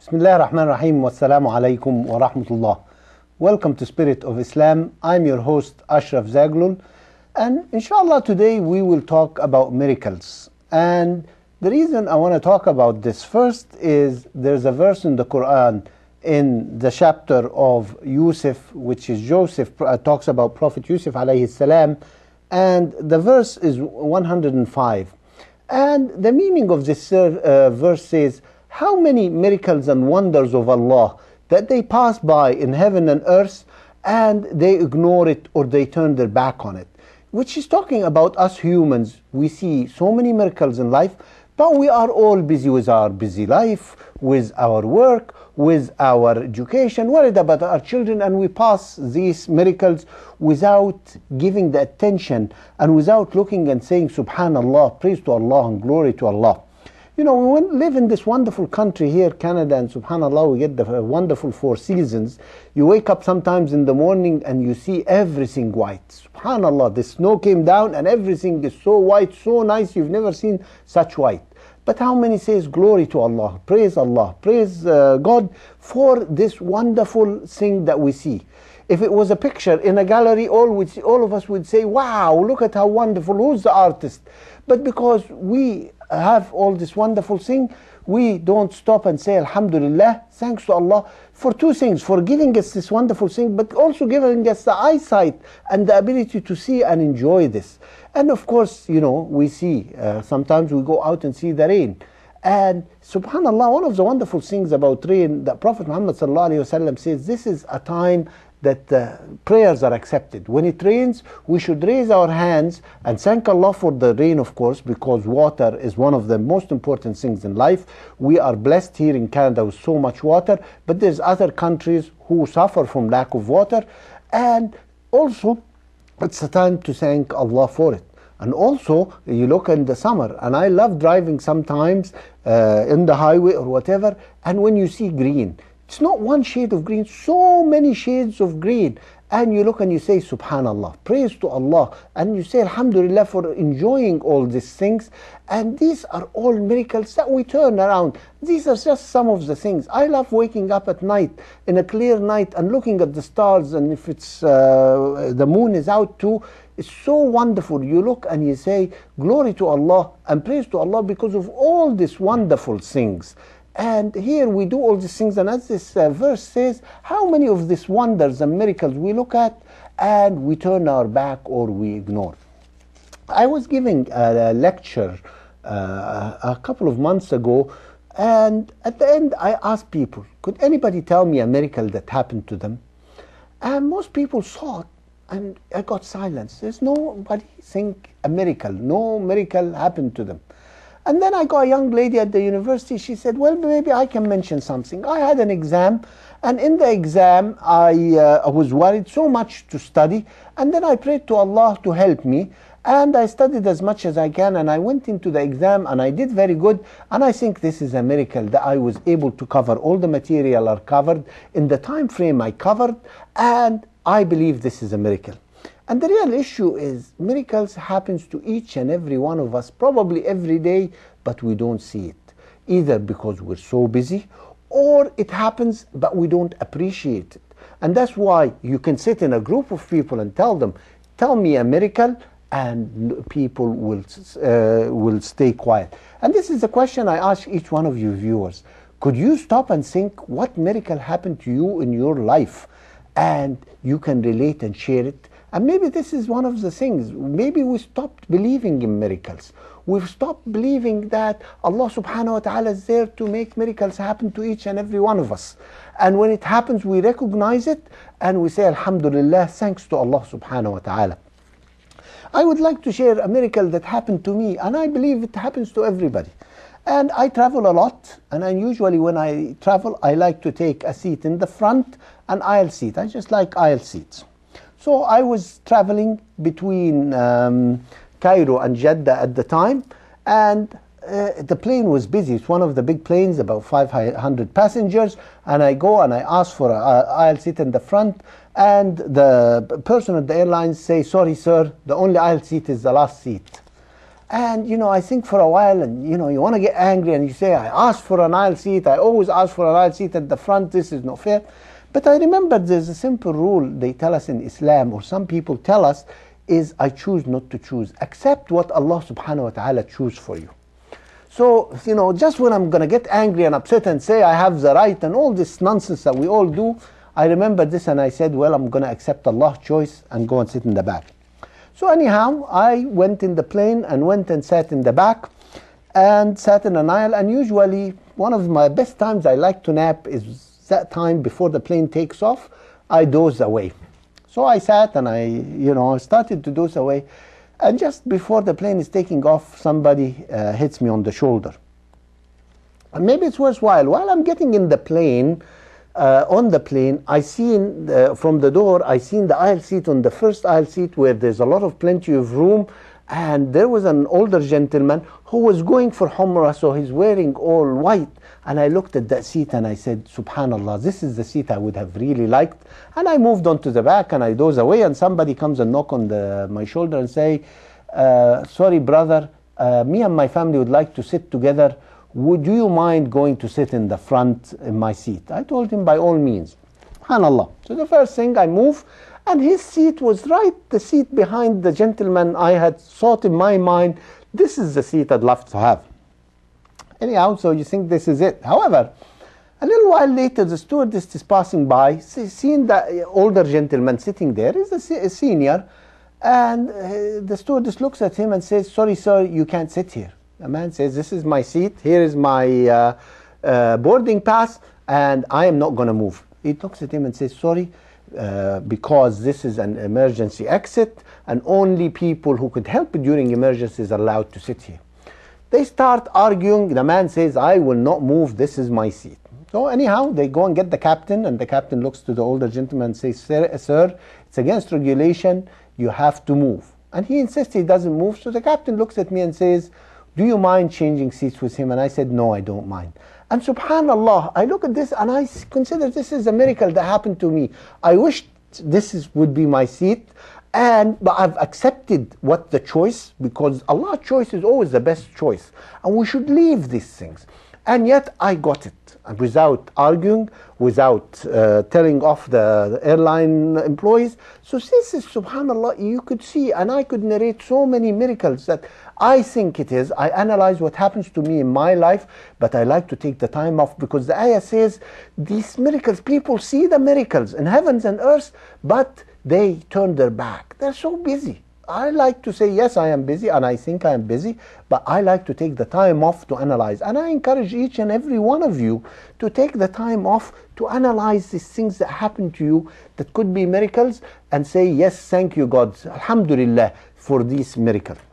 Bismillah ar-Rahman ar-Rahim. wa-salamu alaykum wa rahmatullah. Welcome to Spirit of Islam. I'm your host Ashraf Zaglul and inshallah today we will talk about miracles. And the reason I want to talk about this first is there's a verse in the Quran in the chapter of Yusuf which is Joseph uh, talks about Prophet Yusuf alayhi salam and the verse is 105. And the meaning of this uh, verse is how many miracles and wonders of Allah that they pass by in heaven and earth and they ignore it or they turn their back on it. Which is talking about us humans. We see so many miracles in life, but we are all busy with our busy life, with our work, with our education, worried about our children, and we pass these miracles without giving the attention and without looking and saying, Subhanallah, praise to Allah and glory to Allah. You know, we live in this wonderful country here, Canada, and subhanAllah, we get the uh, wonderful four seasons. You wake up sometimes in the morning and you see everything white. SubhanAllah, the snow came down and everything is so white, so nice, you've never seen such white. But how many says glory to Allah, praise Allah, praise uh, God for this wonderful thing that we see? If it was a picture in a gallery, all, would see, all of us would say, wow, look at how wonderful, who's the artist? But because we have all this wonderful thing, we don't stop and say Alhamdulillah, thanks to Allah, for two things for giving us this wonderful thing, but also giving us the eyesight and the ability to see and enjoy this. And of course, you know, we see uh, sometimes we go out and see the rain. And subhanAllah, one of the wonderful things about rain, that Prophet Muhammad says this is a time that uh, prayers are accepted. When it rains, we should raise our hands and thank Allah for the rain, of course, because water is one of the most important things in life. We are blessed here in Canada with so much water, but there's other countries who suffer from lack of water, and also it's a time to thank Allah for it. And also, you look in the summer, and I love driving sometimes uh, in the highway or whatever, and when you see green, it's not one shade of green, so many shades of green. And you look and you say, Subhanallah, praise to Allah. And you say, Alhamdulillah, for enjoying all these things. And these are all miracles that we turn around. These are just some of the things. I love waking up at night, in a clear night, and looking at the stars. And if it's uh, the moon is out too, it's so wonderful. You look and you say, Glory to Allah and praise to Allah because of all these wonderful things. And here we do all these things. And as this uh, verse says, how many of these wonders and miracles we look at and we turn our back or we ignore? I was giving a, lecture uh, a couple of months ago, and at the end, I asked people, could anybody tell me a miracle that happened to them? And most people thought, and I got silence. There's nobody think a miracle. No miracle happened to them. And then I got a young lady at the university. She said, Well, maybe I can mention something. I had an exam, and in the exam, I, uh, I was worried so much to study. And then I prayed to Allah to help me. And I studied as much as I can. And I went into the exam, and I did very good. And I think this is a miracle that I was able to cover all the material are covered in the time frame I covered. And I believe this is a miracle. And the real issue is miracles happens to each and every one of us, probably every day, but we don't see it. Either because we're so busy or it happens but we don't appreciate it. And that's why you can sit in a group of people and tell them, tell me a miracle and people will, uh, will stay quiet. And this is the question I ask each one of you viewers. Could you stop and think what miracle happened to you in your life? And you can relate and share it and maybe this is one of the things. Maybe we stopped believing in miracles. We've stopped believing that Allah subhanahu wa ta'ala is there to make miracles happen to each and every one of us. And when it happens, we recognize it and we say, Alhamdulillah, thanks to Allah subhanahu wa ta'ala. I would like to share a miracle that happened to me, and I believe it happens to everybody. And I travel a lot, and usually when I travel, I like to take a seat in the front, an aisle seat. I just like aisle seats. So I was traveling between um, Cairo and Jeddah at the time, and uh, the plane was busy. It's one of the big planes, about 500 passengers. And I go and I ask for, a, uh, i in the front. And the person at the airline say, sorry, sir, the only aisle seat is the last seat. And, you know, I think for a while and, you know, you want to get angry and you say, I asked for an aisle seat. I always ask for an aisle seat at the front. This is not fair. But I remember there's a simple rule they tell us in Islam, or some people tell us, is I choose not to choose. Accept what Allah subhanahu wa ta'ala choose for you. So, you know, just when I'm going to get angry and upset and say I have the right and all this nonsense that we all do, I remember this and I said, well, I'm going to accept Allah's choice and go and sit in the back. So anyhow, I went in the plane and went and sat in the back and sat in an aisle. And usually, one of my best times I like to nap is that time before the plane takes off, I doze away. So I sat and I, you know, started to doze away. And just before the plane is taking off, somebody uh, hits me on the shoulder. And maybe it's worthwhile. While I'm getting in the plane, uh, on the plane, I seen the, from the door, I seen the aisle seat on the first aisle seat where there's a lot of plenty of room and there was an older gentleman who was going for Umrah, so he's wearing all white. And I looked at that seat and I said, Subhanallah, this is the seat I would have really liked. And I moved on to the back and I doze away, and somebody comes and knock on the, my shoulder and say, uh, Sorry, brother, uh, me and my family would like to sit together. Would you mind going to sit in the front in my seat? I told him, By all means. SubhanAllah. So the first thing I move, and his seat was right, the seat behind the gentleman I had thought in my mind, this is the seat I'd love to have. Anyhow, so you think this is it. However, a little while later, the stewardess is passing by, seeing the uh, older gentleman sitting there, is a senior, and uh, the stewardess looks at him and says, Sorry, sir, you can't sit here. The man says, This is my seat, here is my uh, uh, boarding pass, and I am not going to move. He looks at him and says, Sorry, uh, because this is an emergency exit and only people who could help during emergencies are allowed to sit here. They start arguing. The man says, I will not move. This is my seat. So anyhow, they go and get the captain, and the captain looks to the older gentleman and says, sir, sir, it's against regulation. You have to move. And he insists he doesn't move. So the captain looks at me and says, do you mind changing seats with him? And I said, no, I don't mind. And subhanAllah, I look at this and I consider this is a miracle that happened to me. I wish this is, would be my seat. And but I've accepted what the choice because Allah's choice is always the best choice, and we should leave these things. And yet I got it without arguing, without uh, telling off the, the airline employees. So this is, subhanAllah, you could see, and I could narrate so many miracles that I think it is. I analyze what happens to me in my life, but I like to take the time off because the ayah says these miracles, people see the miracles in heavens and earth, but they turn their back. They're so busy. I like to say, yes, I am busy and I think I am busy, but I like to take the time off to analyze. And I encourage each and every one of you to take the time off to analyze these things that happen to you that could be miracles and say, yes, thank you, God, Alhamdulillah, for this miracle.